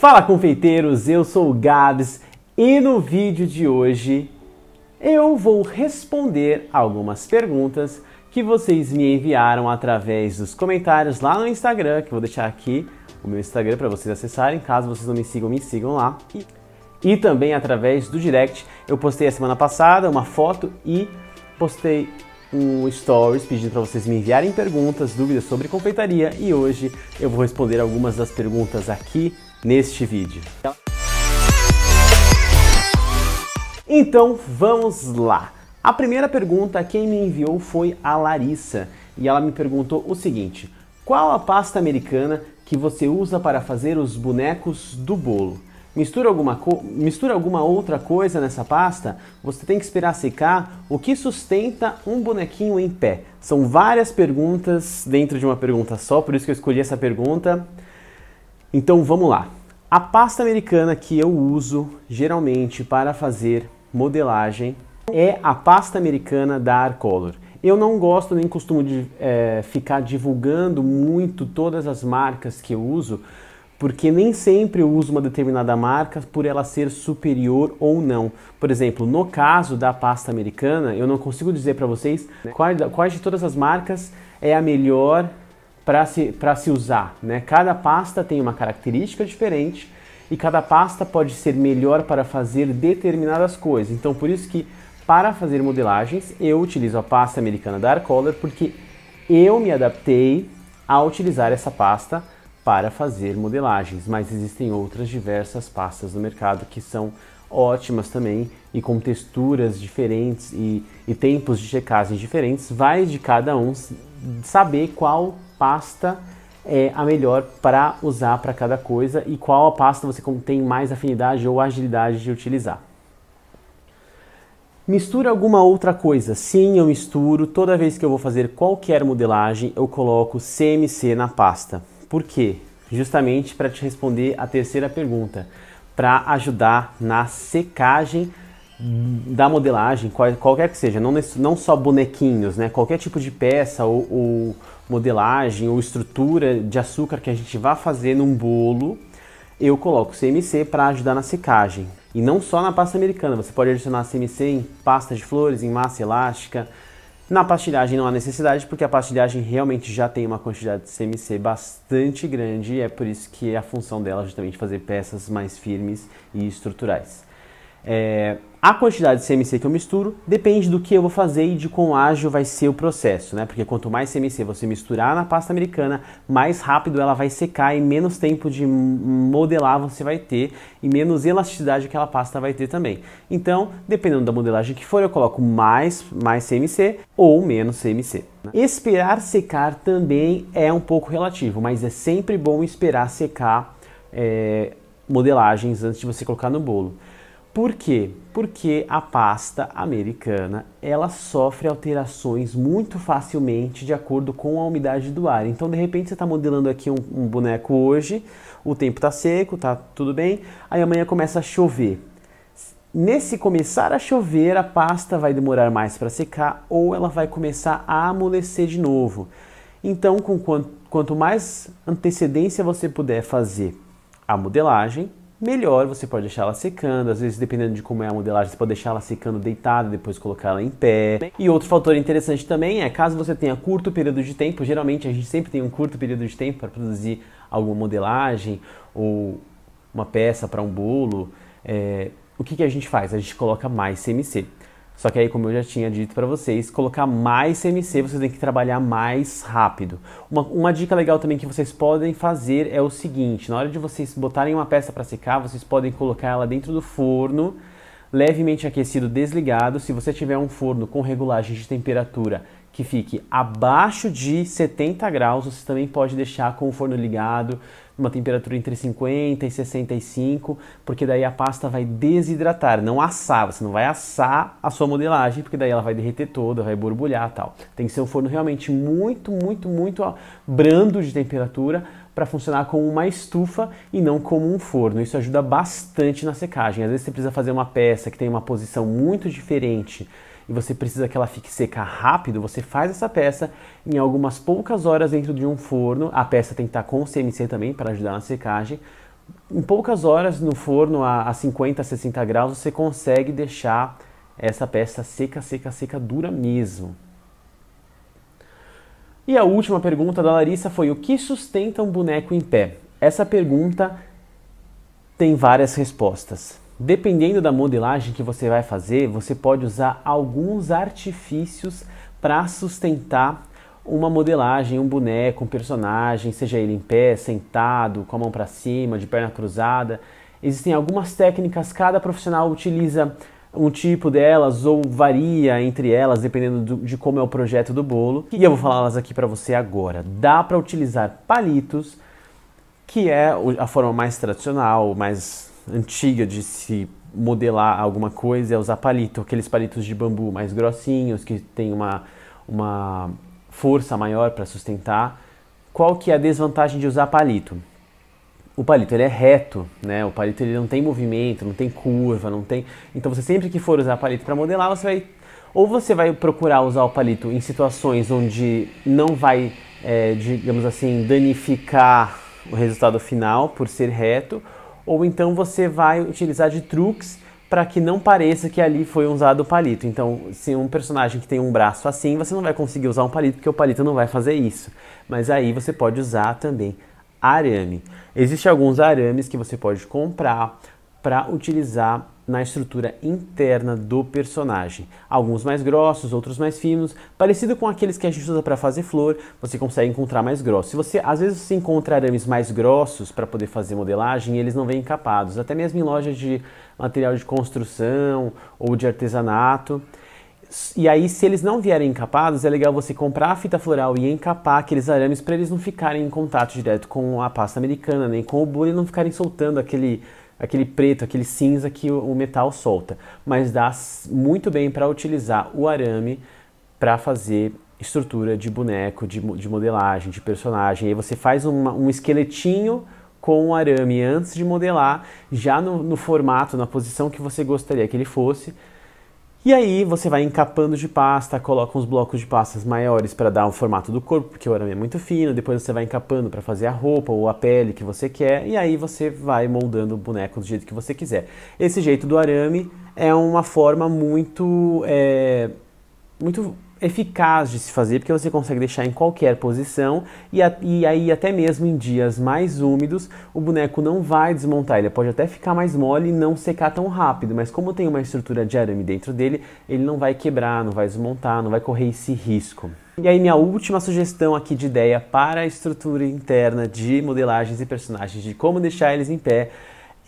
Fala confeiteiros, eu sou o Gabs e no vídeo de hoje eu vou responder algumas perguntas que vocês me enviaram através dos comentários lá no Instagram, que vou deixar aqui o meu Instagram para vocês acessarem, caso vocês não me sigam, me sigam lá. E, e também através do direct, eu postei a semana passada uma foto e postei um stories pedindo para vocês me enviarem perguntas, dúvidas sobre confeitaria e hoje eu vou responder algumas das perguntas aqui neste vídeo. Então vamos lá! A primeira pergunta quem me enviou foi a Larissa e ela me perguntou o seguinte: qual a pasta americana que você usa para fazer os bonecos do bolo? Mistura alguma, mistura alguma outra coisa nessa pasta? Você tem que esperar secar? O que sustenta um bonequinho em pé? São várias perguntas dentro de uma pergunta só, por isso que eu escolhi essa pergunta. Então vamos lá. A pasta americana que eu uso geralmente para fazer modelagem é a pasta americana da Arcolor. Eu não gosto nem costumo de, é, ficar divulgando muito todas as marcas que eu uso, porque nem sempre eu uso uma determinada marca por ela ser superior ou não. Por exemplo, no caso da pasta americana, eu não consigo dizer para vocês né, quais, quais de todas as marcas é a melhor para se, se usar. Né? Cada pasta tem uma característica diferente e cada pasta pode ser melhor para fazer determinadas coisas. Então, por isso que para fazer modelagens eu utilizo a pasta americana Dark Color porque eu me adaptei a utilizar essa pasta para fazer modelagens, mas existem outras diversas pastas no mercado que são ótimas também e com texturas diferentes e, e tempos de checagem diferentes. Vai de cada um saber qual pasta é a melhor para usar para cada coisa e qual a pasta você tem mais afinidade ou agilidade de utilizar. Mistura alguma outra coisa? Sim, eu misturo. Toda vez que eu vou fazer qualquer modelagem, eu coloco CMC na pasta. Por quê? Justamente para te responder a terceira pergunta, para ajudar na secagem da modelagem, qual, qualquer que seja, não, não só bonequinhos, né? Qualquer tipo de peça ou, ou modelagem ou estrutura de açúcar que a gente vá fazer num bolo, eu coloco CMC para ajudar na secagem. E não só na pasta americana, você pode adicionar CMC em pasta de flores, em massa elástica. Na pastilhagem não há necessidade, porque a pastilhagem realmente já tem uma quantidade de CMC bastante grande e é por isso que é a função dela justamente fazer peças mais firmes e estruturais. É, a quantidade de CMC que eu misturo depende do que eu vou fazer e de quão ágil vai ser o processo, né? Porque quanto mais CMC você misturar na pasta americana, mais rápido ela vai secar e menos tempo de modelar você vai ter e menos elasticidade aquela pasta vai ter também. Então, dependendo da modelagem que for, eu coloco mais, mais CMC ou menos CMC. Esperar secar também é um pouco relativo, mas é sempre bom esperar secar é, modelagens antes de você colocar no bolo. Por quê? Porque a pasta americana ela sofre alterações muito facilmente de acordo com a umidade do ar. Então, de repente, você está modelando aqui um, um, boneco hoje, o tempo está seco, tá tudo bem, aí amanhã começa a chover. Nesse começar a chover, a pasta vai demorar mais para secar ou ela vai começar a amolecer de novo. Então, com quanto, quanto mais antecedência você puder fazer a modelagem, melhor, você pode deixar ela secando, às vezes dependendo de como é a modelagem, você pode deixar ela secando deitada, depois colocar ela em pé. E outro fator interessante também é, caso você tenha curto período de tempo, geralmente a gente sempre tem um curto período de tempo para produzir alguma modelagem ou uma peça para um bolo, é, o que, que a gente faz? A gente coloca mais CMC. Só que aí, como eu já tinha dito para vocês, colocar mais CMC, vocês têm que trabalhar mais rápido. Uma, uma dica legal também que vocês podem fazer é o seguinte, na hora de vocês botarem uma peça para secar, vocês podem colocar ela dentro do forno, levemente aquecido, desligado. Se você tiver um forno com regulagem de temperatura que fique abaixo de 70 graus, você também pode deixar com o forno ligado, uma temperatura entre 50 e 65, porque daí a pasta vai desidratar, não assar, você não vai assar a sua modelagem, porque daí ela vai derreter toda, vai borbulhar tal. Tem que ser um forno realmente muito, muito, muito brando de temperatura para funcionar como uma estufa e não como um forno. Isso ajuda bastante na secagem. Às vezes você precisa fazer uma peça que tem uma posição muito diferente e você precisa que ela fique seca rápido, você faz essa peça em algumas poucas horas dentro de um forno. A peça tem que estar com CNC também para ajudar na secagem. Em poucas horas no forno a, a 50, 60 graus, você consegue deixar essa peça seca, seca, seca, dura mesmo. E a última pergunta da Larissa foi: o que sustenta um boneco em pé? Essa pergunta tem várias respostas. Dependendo da modelagem que você vai fazer, você pode usar alguns artifícios para sustentar uma modelagem, um boneco, um personagem, seja ele em pé, sentado, com a mão para cima, de perna cruzada. Existem algumas técnicas, cada profissional utiliza um tipo delas ou varia entre elas, dependendo do, de como é o projeto do bolo. E eu vou falá-las aqui para você agora. Dá para utilizar palitos, que é a forma mais tradicional, mais antiga de se modelar alguma coisa é usar palito, aqueles palitos de bambu mais grossinhos, que tem uma, uma força maior para sustentar. Qual que é a desvantagem de usar palito? O palito ele é reto, né? O palito ele não tem movimento, não tem curva, não tem. Então você sempre que for usar palito para modelar, você vai ou você vai procurar usar o palito em situações onde não vai, é, digamos assim, danificar o resultado final por ser reto, ou então você vai utilizar de truques para que não pareça que ali foi usado o palito. Então, se um personagem que tem um braço assim, você não vai conseguir usar um palito, porque o palito não vai fazer isso. Mas aí você pode usar também arame. Existem alguns arames que você pode comprar para utilizar na estrutura interna do personagem. Alguns mais grossos, outros mais finos, parecido com aqueles que a gente usa para fazer flor, você consegue encontrar mais grossos. Se você, às vezes você encontra arames mais grossos para poder fazer modelagem, eles não vêm encapados, até mesmo em lojas de material de construção ou de artesanato. E aí, se eles não vierem encapados, é legal você comprar a fita floral e encapar aqueles arames para eles não ficarem em contato direto com a pasta americana, nem com o e não ficarem soltando aquele aquele preto, aquele cinza que o metal solta, mas dá muito bem para utilizar o arame para fazer estrutura de boneco, de, de, modelagem, de personagem. Aí você faz uma, um esqueletinho com o arame antes de modelar, já no, no formato, na posição que você gostaria que ele fosse, e aí você vai encapando de pasta, coloca uns blocos de pastas maiores para dar o formato do corpo, porque o arame é muito fino, depois você vai encapando para fazer a roupa ou a pele que você quer, e aí você vai moldando o boneco do jeito que você quiser. Esse jeito do arame é uma forma muito... É, muito eficaz de se fazer, porque você consegue deixar em qualquer posição e, a, e aí até mesmo em dias mais úmidos o boneco não vai desmontar, ele pode até ficar mais mole e não secar tão rápido, mas como tem uma estrutura de arame dentro dele, ele não vai quebrar, não vai desmontar, não vai correr esse risco. E aí minha última sugestão aqui de ideia para a estrutura interna de modelagens e personagens, de como deixar eles em pé,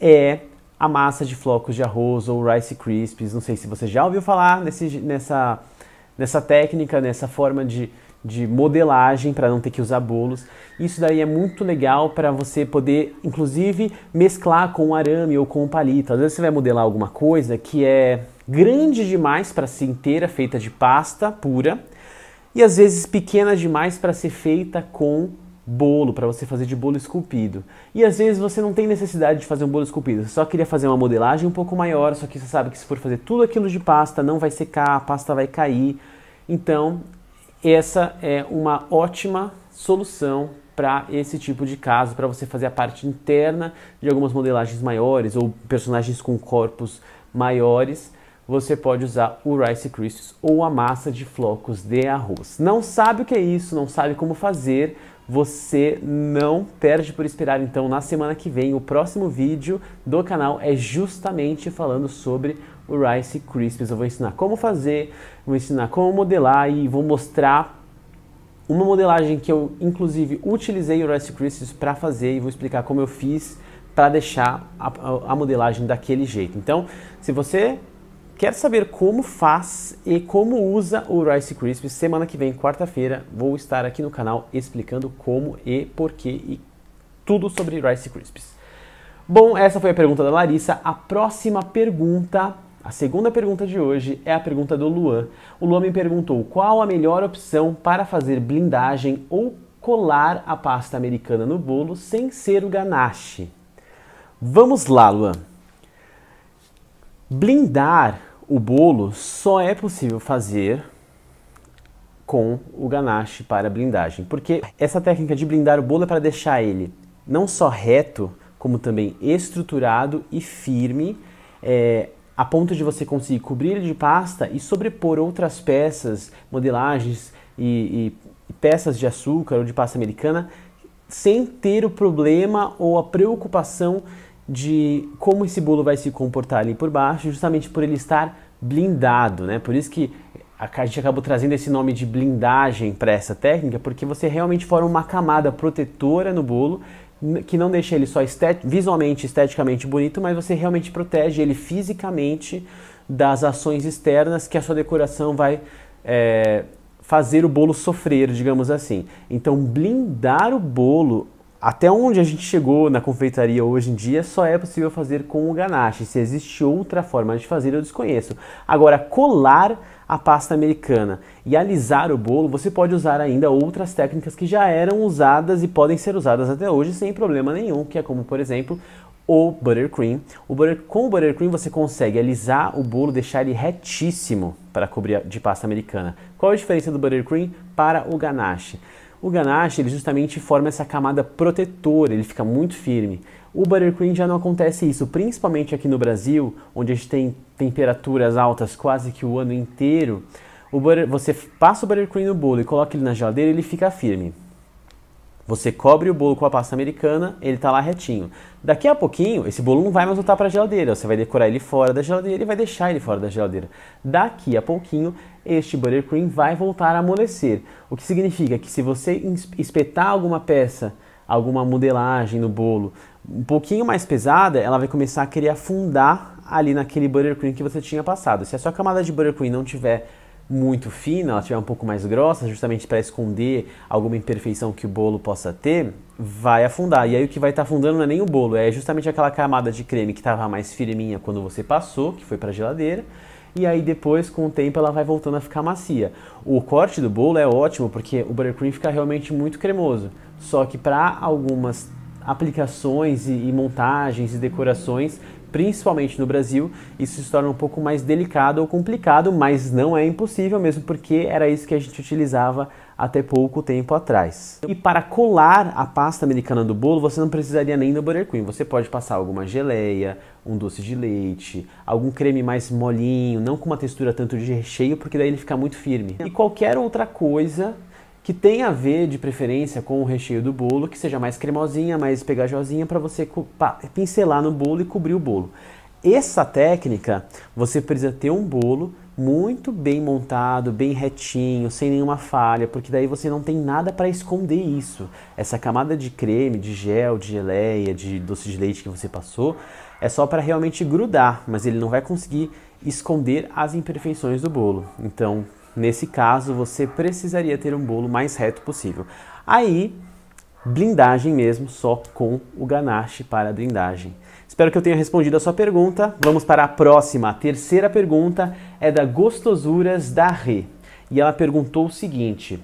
é a massa de flocos de arroz ou Rice Krispies, não sei se você já ouviu falar nesse, nessa nessa técnica, nessa forma de, de modelagem para não ter que usar bolos. Isso daí é muito legal para você poder, inclusive, mesclar com o arame ou com o palito. Às vezes você vai modelar alguma coisa que é grande demais para ser inteira feita de pasta pura e às vezes pequena demais para ser feita com bolo, para você fazer de bolo esculpido. E às vezes você não tem necessidade de fazer um bolo esculpido, você só queria fazer uma modelagem um pouco maior, só que você sabe que se for fazer tudo aquilo de pasta, não vai secar, a pasta vai cair. Então, essa é uma ótima solução para esse tipo de caso, para você fazer a parte interna de algumas modelagens maiores ou personagens com corpos maiores você pode usar o Rice Krispies ou a massa de flocos de arroz. Não sabe o que é isso, não sabe como fazer, você não perde por esperar. Então, na semana que vem, o próximo vídeo do canal é justamente falando sobre o Rice Krispies. Eu vou ensinar como fazer, vou ensinar como modelar e vou mostrar uma modelagem que eu, inclusive, utilizei o Rice Krispies para fazer e vou explicar como eu fiz para deixar a, a, modelagem daquele jeito. Então, se você Quer saber como faz e como usa o Rice Krispies? Semana que vem, quarta-feira, vou estar aqui no canal explicando como e porquê e tudo sobre Rice Krispies. Bom, essa foi a pergunta da Larissa. A próxima pergunta, a segunda pergunta de hoje, é a pergunta do Luan. O Luan me perguntou qual a melhor opção para fazer blindagem ou colar a pasta americana no bolo sem ser o ganache. Vamos lá, Luan. Blindar o bolo só é possível fazer com o ganache para blindagem, porque essa técnica de blindar o bolo é para deixar ele não só reto, como também estruturado e firme, é, a ponto de você conseguir cobrir ele de pasta e sobrepor outras peças, modelagens e, e peças de açúcar ou de pasta americana, sem ter o problema ou a preocupação de como esse bolo vai se comportar ali por baixo, justamente por ele estar blindado, né? Por isso que a gente acabou trazendo esse nome de blindagem para essa técnica, porque você realmente forma uma camada protetora no bolo que não deixa ele só estet visualmente, esteticamente bonito, mas você realmente protege ele fisicamente das ações externas que a sua decoração vai é, fazer o bolo sofrer, digamos assim. Então, blindar o bolo até onde a gente chegou na confeitaria hoje em dia só é possível fazer com o ganache. Se existe outra forma de fazer, eu desconheço. Agora, colar a pasta americana e alisar o bolo, você pode usar ainda outras técnicas que já eram usadas e podem ser usadas até hoje sem problema nenhum, que é como, por exemplo, o buttercream. O butter, com o buttercream você consegue alisar o bolo, deixar ele retíssimo para cobrir de pasta americana. Qual a diferença do buttercream para o ganache? O ganache ele justamente forma essa camada protetora, ele fica muito firme. O buttercream já não acontece isso, principalmente aqui no Brasil, onde a gente tem temperaturas altas quase que o ano inteiro. O butter, você passa o buttercream no bolo e coloca ele na geladeira, ele fica firme. Você cobre o bolo com a pasta americana, ele tá lá retinho. Daqui a pouquinho, esse bolo não vai mais voltar para a geladeira. Você vai decorar ele fora da geladeira e vai deixar ele fora da geladeira. Daqui a pouquinho, este buttercream vai voltar a amolecer. O que significa que se você espetar alguma peça, alguma modelagem no bolo um pouquinho mais pesada, ela vai começar a querer afundar ali naquele buttercream que você tinha passado. Se a sua camada de buttercream não tiver muito fina, ela estiver um pouco mais grossa, justamente para esconder alguma imperfeição que o bolo possa ter, vai afundar. E aí o que vai estar tá afundando não é nem o bolo, é justamente aquela camada de creme que estava mais firminha quando você passou, que foi para a geladeira, e aí depois, com o tempo, ela vai voltando a ficar macia. O corte do bolo é ótimo porque o buttercream fica realmente muito cremoso, só que para algumas aplicações e, montagens e decorações principalmente no Brasil, isso se torna um pouco mais delicado ou complicado, mas não é impossível mesmo porque era isso que a gente utilizava até pouco tempo atrás. E para colar a pasta americana do bolo, você não precisaria nem do Butter Cream. Você pode passar alguma geleia, um doce de leite, algum creme mais molinho, não com uma textura tanto de recheio, porque daí ele fica muito firme. E qualquer outra coisa que tem a ver de preferência com o recheio do bolo, que seja mais cremosinha, mais pegajosinha para você pincelar no bolo e cobrir o bolo. Essa técnica, você precisa ter um bolo muito bem montado, bem retinho, sem nenhuma falha, porque daí você não tem nada para esconder isso. Essa camada de creme, de gel, de geleia, de doce de leite que você passou, é só para realmente grudar, mas ele não vai conseguir esconder as imperfeições do bolo. Então, Nesse caso, você precisaria ter um bolo mais reto possível. Aí, blindagem mesmo, só com o ganache para a blindagem. Espero que eu tenha respondido a sua pergunta. Vamos para a próxima. A terceira pergunta é da Gostosuras da Rê. E ela perguntou o seguinte: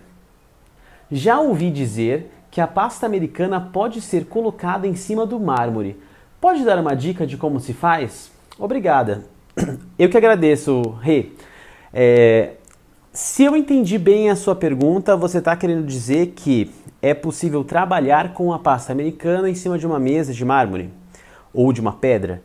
Já ouvi dizer que a pasta americana pode ser colocada em cima do mármore. Pode dar uma dica de como se faz? Obrigada. Eu que agradeço, Rê. É, se eu entendi bem a sua pergunta, você está querendo dizer que é possível trabalhar com a pasta americana em cima de uma mesa de mármore ou de uma pedra?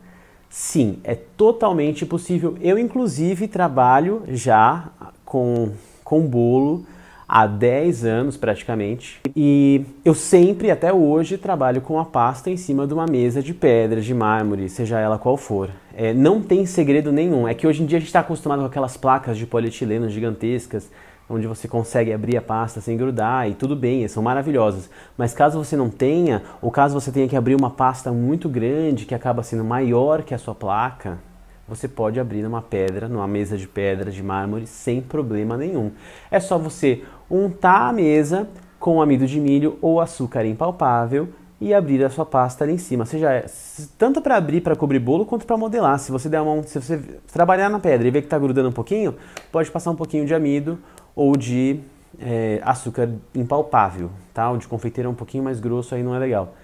Sim, é totalmente possível. Eu, inclusive, trabalho já com, com bolo há 10 anos praticamente. E eu sempre, até hoje, trabalho com a pasta em cima de uma mesa de pedra, de mármore, seja ela qual for. É, não tem segredo nenhum. É que hoje em dia a gente está acostumado com aquelas placas de polietileno gigantescas, onde você consegue abrir a pasta sem grudar e tudo bem, são maravilhosas. Mas caso você não tenha, ou caso você tenha que abrir uma pasta muito grande que acaba sendo maior que a sua placa, você pode abrir numa pedra, numa mesa de pedra, de mármore, sem problema nenhum. É só você untar a mesa com amido de milho ou açúcar impalpável e abrir a sua pasta ali em cima. É, Seja tanto para abrir para cobrir bolo quanto para modelar. Se você der uma, se você trabalhar na pedra e ver que está grudando um pouquinho, pode passar um pouquinho de amido ou de é, açúcar impalpável, tá? O de confeiteiro é um pouquinho mais grosso, aí não é legal.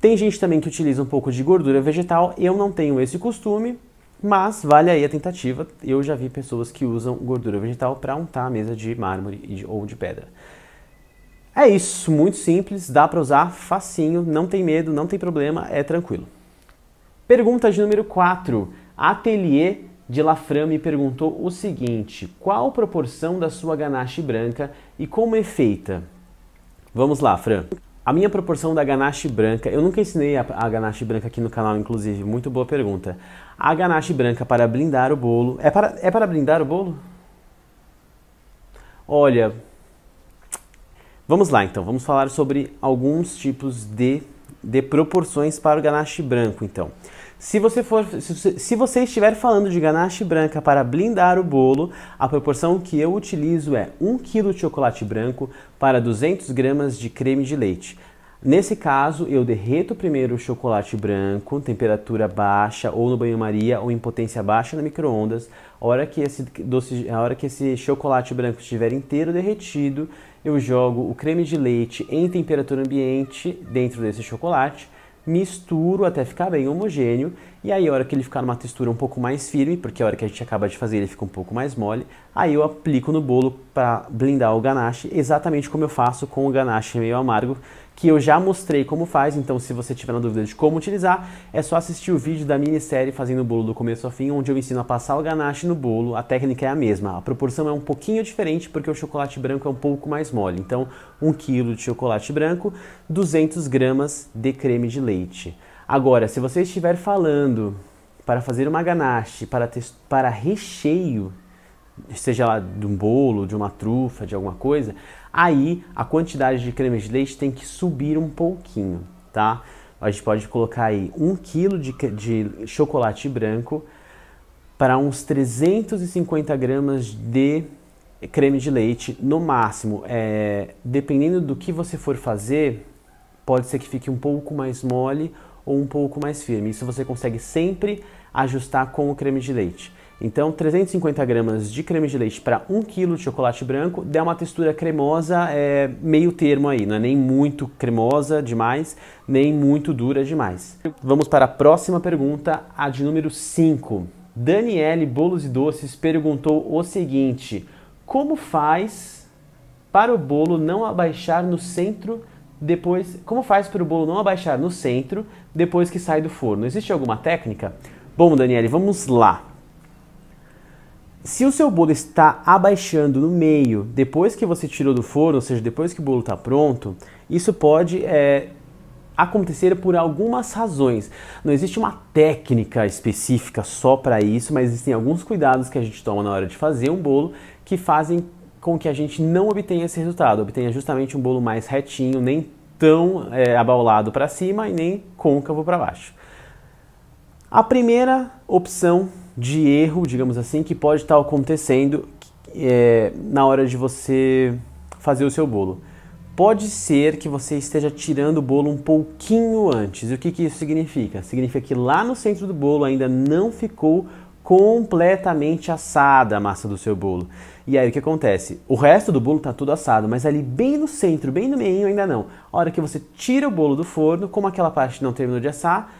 Tem gente também que utiliza um pouco de gordura vegetal. Eu não tenho esse costume, mas vale aí a tentativa. Eu já vi pessoas que usam gordura vegetal para untar a mesa de mármore ou de pedra. É isso, muito simples, dá para usar facinho, não tem medo, não tem problema, é tranquilo. Pergunta de número 4. Atelier de Laframe perguntou o seguinte: qual proporção da sua ganache branca e como é feita? Vamos lá, Fran. A minha proporção da ganache branca, eu nunca ensinei a, a, ganache branca aqui no canal, inclusive, muito boa pergunta. A ganache branca para blindar o bolo. É para, é para blindar o bolo? Olha, vamos lá então, vamos falar sobre alguns tipos de, de proporções para o ganache branco então. Se você, for, se, se você estiver falando de ganache branca para blindar o bolo, a proporção que eu utilizo é 1 kg de chocolate branco para 200 gramas de creme de leite. Nesse caso, eu derreto primeiro o chocolate branco, temperatura baixa, ou no banho-maria, ou em potência baixa no micro-ondas. A, hora que esse doce, a hora que esse chocolate branco estiver inteiro derretido, eu jogo o creme de leite em temperatura ambiente dentro desse chocolate, misturo até ficar bem homogêneo, e aí a hora que ele ficar numa textura um pouco mais firme, porque a hora que a gente acaba de fazer ele fica um pouco mais mole, aí eu aplico no bolo para blindar o ganache, exatamente como eu faço com o ganache meio amargo, que eu já mostrei como faz, então se você tiver na dúvida de como utilizar, é só assistir o vídeo da minissérie Fazendo o Bolo do Começo ao Fim, onde eu ensino a passar o ganache no bolo, a técnica é a mesma, a proporção é um pouquinho diferente porque o chocolate branco é um pouco mais mole, então 1 kg de chocolate branco, 200 gramas de creme de leite. Agora, se você estiver falando para fazer uma ganache, para, para recheio, seja lá de um bolo, de uma trufa, de alguma coisa, aí a quantidade de creme de leite tem que subir um pouquinho, tá? A gente pode colocar aí um quilo de, de chocolate branco para uns 350 gramas de creme de leite no máximo. É, dependendo do que você for fazer, pode ser que fique um pouco mais mole ou um pouco mais firme. Isso você consegue sempre ajustar com o creme de leite. Então, 350 gramas de creme de leite para 1 kg de chocolate branco dá uma textura cremosa é, meio termo aí, não é nem muito cremosa demais, nem muito dura demais. Vamos para a próxima pergunta, a de número 5. Daniele Bolos e Doces perguntou o seguinte: como faz para o bolo não abaixar no centro depois, como faz para o bolo não abaixar no centro depois que sai do forno? Existe alguma técnica? Bom, Daniele, vamos lá. Se o seu bolo está abaixando no meio depois que você tirou do forno, ou seja, depois que o bolo está pronto, isso pode é, acontecer por algumas razões. Não existe uma técnica específica só para isso, mas existem alguns cuidados que a gente toma na hora de fazer um bolo que fazem com que a gente não obtenha esse resultado, obtenha justamente um bolo mais retinho, nem tão é, abaulado para cima e nem côncavo para baixo. A primeira opção de erro, digamos assim, que pode estar acontecendo é, na hora de você fazer o seu bolo. Pode ser que você esteja tirando o bolo um pouquinho antes. E o que, que isso significa? Significa que lá no centro do bolo ainda não ficou completamente assada a massa do seu bolo. E aí o que acontece? O resto do bolo está tudo assado, mas ali bem no centro, bem no meio ainda não. A hora que você tira o bolo do forno, como aquela parte não terminou de assar,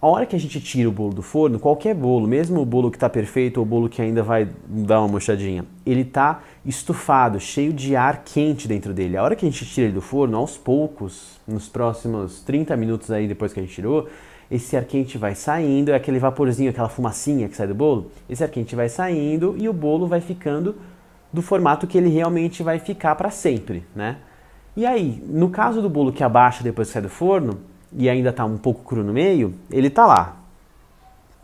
a hora que a gente tira o bolo do forno, qualquer bolo, mesmo o bolo que está perfeito ou o bolo que ainda vai dar uma mochadinha, ele está estufado, cheio de ar quente dentro dele. A hora que a gente tira ele do forno, aos poucos, nos próximos 30 minutos aí depois que a gente tirou, esse ar quente vai saindo, é aquele vaporzinho, aquela fumacinha que sai do bolo, esse ar quente vai saindo e o bolo vai ficando do formato que ele realmente vai ficar para sempre, né? E aí, no caso do bolo que abaixa depois que sai do forno, e ainda está um pouco cru no meio, ele está lá.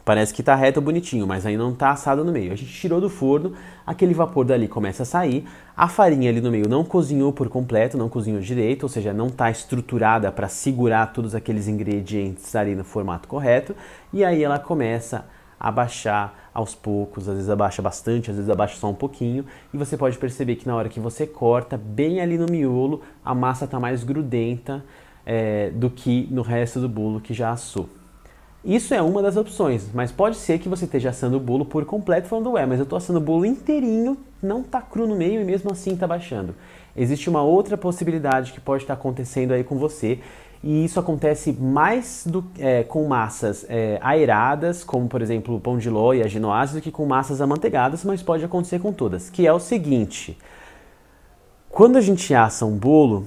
Parece que está reto bonitinho, mas ainda não está assado no meio. A gente tirou do forno, aquele vapor dali começa a sair, a farinha ali no meio não cozinhou por completo, não cozinhou direito, ou seja, não está estruturada para segurar todos aqueles ingredientes ali no formato correto, e aí ela começa a baixar aos poucos, às vezes abaixa bastante, às vezes abaixa só um pouquinho, e você pode perceber que na hora que você corta, bem ali no miolo, a massa está mais grudenta é, do que no resto do bolo que já assou. Isso é uma das opções, mas pode ser que você esteja assando o bolo por completo, falando, ué, mas eu estou assando o bolo inteirinho, não está cru no meio e mesmo assim está baixando. Existe uma outra possibilidade que pode estar tá acontecendo aí com você, e isso acontece mais do, é, com massas é, aeradas, como por exemplo o pão de ló e a genoase, do que com massas amanteigadas, mas pode acontecer com todas, que é o seguinte. Quando a gente assa um bolo,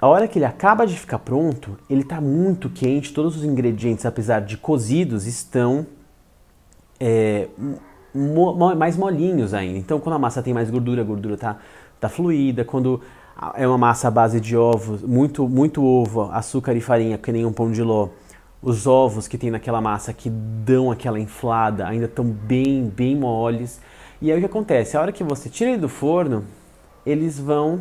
a hora que ele acaba de ficar pronto, ele está muito quente, todos os ingredientes, apesar de cozidos, estão é, mo mais molinhos ainda. Então, quando a massa tem mais gordura, a gordura está tá, tá fluida. Quando é uma massa à base de ovos, muito, muito ovo, açúcar e farinha, que nem um pão de ló, os ovos que tem naquela massa que dão aquela inflada ainda estão bem, bem moles. E aí o que acontece? A hora que você tira ele do forno, eles vão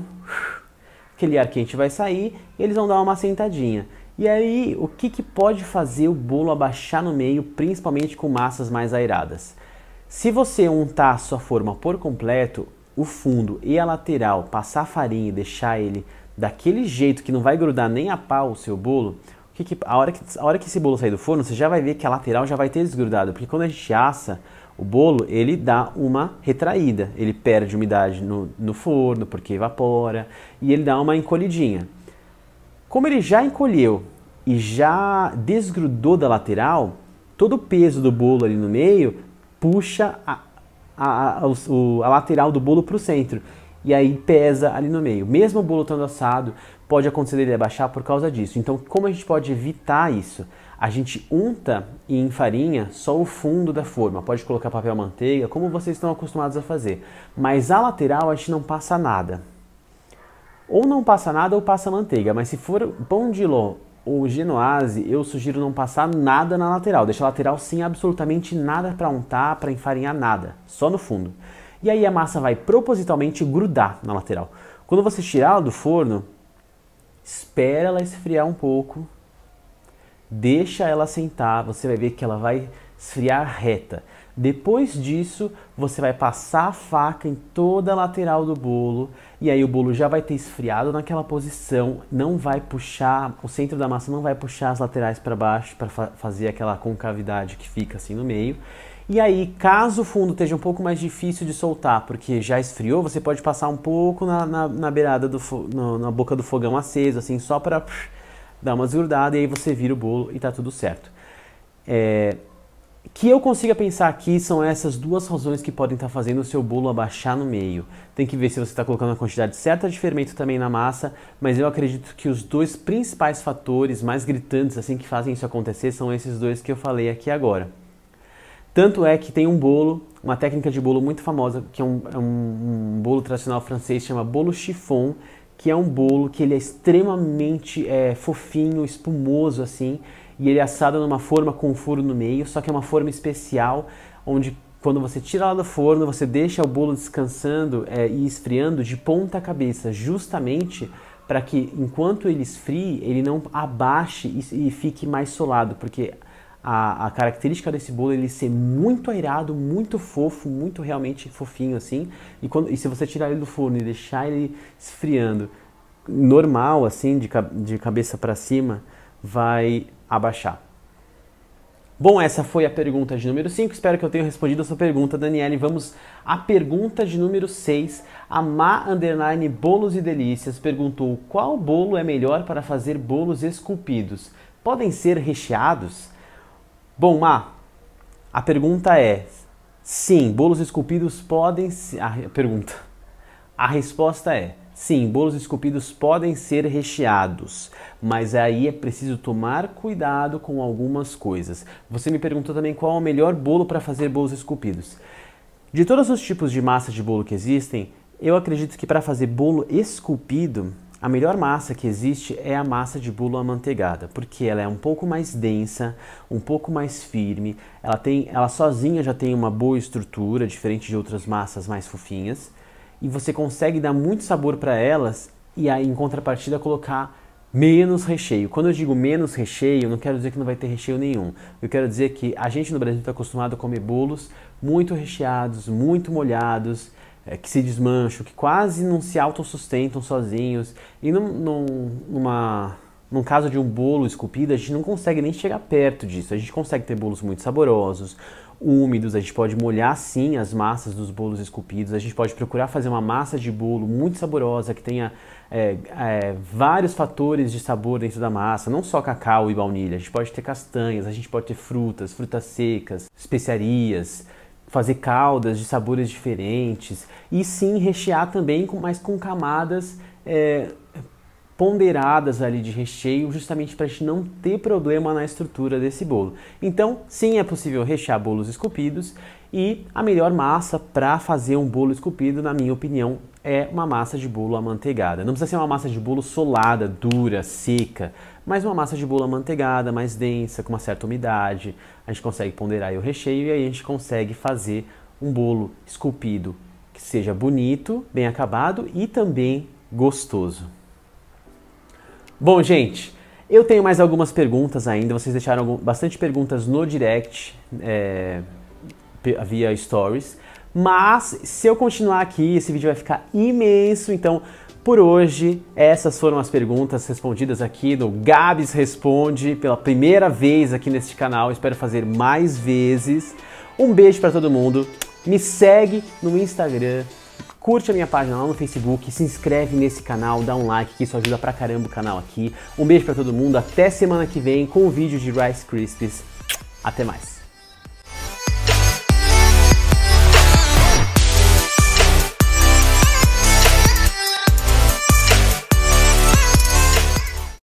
aquele ar quente vai sair e eles vão dar uma sentadinha. E aí, o que, que pode fazer o bolo abaixar no meio, principalmente com massas mais aeradas? Se você untar a sua forma por completo, o fundo e a lateral, passar a farinha e deixar ele daquele jeito que não vai grudar nem a pau o seu bolo, o que que, a, hora que, a hora que esse bolo sair do forno, você já vai ver que a lateral já vai ter desgrudado, porque quando a gente assa, o bolo ele dá uma retraída, ele perde umidade no, no forno porque evapora e ele dá uma encolhidinha. Como ele já encolheu e já desgrudou da lateral, todo o peso do bolo ali no meio puxa a, a, a, o, a lateral do bolo para o centro e aí pesa ali no meio. Mesmo o bolo estando assado, pode acontecer ele abaixar por causa disso. Então, como a gente pode evitar isso? A gente unta e enfarinha só o fundo da forma, pode colocar papel manteiga, como vocês estão acostumados a fazer. Mas a lateral a gente não passa nada. Ou não passa nada ou passa manteiga, mas se for pão de ló ou genoase, eu sugiro não passar nada na lateral. Deixa a lateral sem absolutamente nada para untar, para enfarinhar nada, só no fundo. E aí a massa vai propositalmente grudar na lateral. Quando você tirar ela do forno, espera ela esfriar um pouco Deixa ela sentar, você vai ver que ela vai esfriar reta. Depois disso, você vai passar a faca em toda a lateral do bolo e aí o bolo já vai ter esfriado naquela posição, não vai puxar, o centro da massa não vai puxar as laterais para baixo para fa fazer aquela concavidade que fica assim no meio. E aí, caso o fundo esteja um pouco mais difícil de soltar, porque já esfriou, você pode passar um pouco na, na, na beirada do no, na boca do fogão aceso, assim, só para dá uma desgrudada e aí você vira o bolo e tá tudo certo. É, que eu consiga pensar aqui são essas duas razões que podem estar tá fazendo o seu bolo abaixar no meio. Tem que ver se você está colocando a quantidade certa de fermento também na massa, mas eu acredito que os dois principais fatores mais gritantes assim que fazem isso acontecer são esses dois que eu falei aqui agora. Tanto é que tem um bolo, uma técnica de bolo muito famosa, que é um, é um, um bolo tradicional francês, chama bolo chiffon, que é um bolo que ele é extremamente é, fofinho, espumoso assim, e ele é assado numa forma com um furo no meio, só que é uma forma especial, onde quando você tira lá do forno, você deixa o bolo descansando é, e esfriando de ponta cabeça, justamente para que enquanto ele esfrie, ele não abaixe e, e fique mais solado, porque a, a, característica desse bolo ele ser muito airado, muito fofo, muito realmente fofinho assim. E, quando, e se você tirar ele do forno e deixar ele esfriando normal, assim, de, de cabeça para cima, vai abaixar. Bom, essa foi a pergunta de número 5. Espero que eu tenha respondido a sua pergunta, Daniele. Vamos à pergunta de número 6. A Ma Underline Bolos e Delícias perguntou: qual bolo é melhor para fazer bolos esculpidos? Podem ser recheados? Bom, Má, a pergunta é: sim, bolos esculpidos podem. A pergunta. A resposta é: sim, bolos esculpidos podem ser recheados, mas aí é preciso tomar cuidado com algumas coisas. Você me perguntou também qual é o melhor bolo para fazer bolos esculpidos. De todos os tipos de massa de bolo que existem, eu acredito que para fazer bolo esculpido a melhor massa que existe é a massa de bolo amanteigada, porque ela é um pouco mais densa, um pouco mais firme, ela, tem, ela sozinha já tem uma boa estrutura, diferente de outras massas mais fofinhas, e você consegue dar muito sabor para elas e aí, em contrapartida, colocar menos recheio. Quando eu digo menos recheio, não quero dizer que não vai ter recheio nenhum. Eu quero dizer que a gente no Brasil está acostumado a comer bolos muito recheados, muito molhados, é, que se desmancham, que quase não se autossustentam sozinhos. E num, num, numa, num caso de um bolo esculpido, a gente não consegue nem chegar perto disso. A gente consegue ter bolos muito saborosos, úmidos, a gente pode molhar sim as massas dos bolos esculpidos, a gente pode procurar fazer uma massa de bolo muito saborosa, que tenha é, é, vários fatores de sabor dentro da massa, não só cacau e baunilha, a gente pode ter castanhas, a gente pode ter frutas, frutas secas, especiarias, fazer caldas de sabores diferentes e sim rechear também, com, mais com camadas é, ponderadas ali de recheio, justamente para a gente não ter problema na estrutura desse bolo. Então, sim, é possível rechear bolos esculpidos e a melhor massa para fazer um bolo esculpido, na minha opinião, é uma massa de bolo amanteigada. Não precisa ser uma massa de bolo solada, dura, seca, mas uma massa de bolo amanteigada, mais densa, com uma certa umidade, a gente consegue ponderar o recheio e aí a gente consegue fazer um bolo esculpido que seja bonito, bem acabado e também gostoso. Bom, gente, eu tenho mais algumas perguntas ainda. Vocês deixaram bastante perguntas no direct é, via stories. Mas se eu continuar aqui, esse vídeo vai ficar imenso. Então, por hoje, essas foram as perguntas respondidas aqui no Gabs Responde pela primeira vez aqui neste canal. Espero fazer mais vezes. Um beijo para todo mundo. Me segue no Instagram, curte a minha página lá no Facebook, se inscreve nesse canal, dá um like que isso ajuda pra caramba o canal aqui. Um beijo para todo mundo, até semana que vem com o um vídeo de Rice Krispies. Até mais.